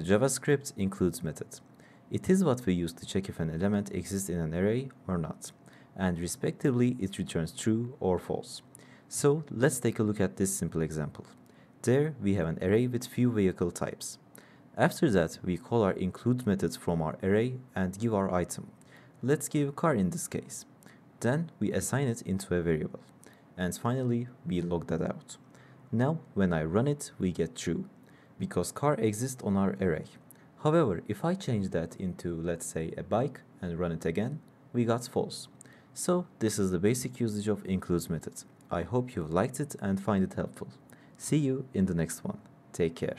The JavaScript includes method. It is what we use to check if an element exists in an array or not, and respectively it returns true or false. So let's take a look at this simple example. There we have an array with few vehicle types. After that we call our include method from our array and give our item. Let's give car in this case. Then we assign it into a variable. And finally we log that out. Now when I run it we get true because car exists on our array. However, if I change that into, let's say, a bike and run it again, we got false. So this is the basic usage of includes method. I hope you've liked it and find it helpful. See you in the next one. Take care.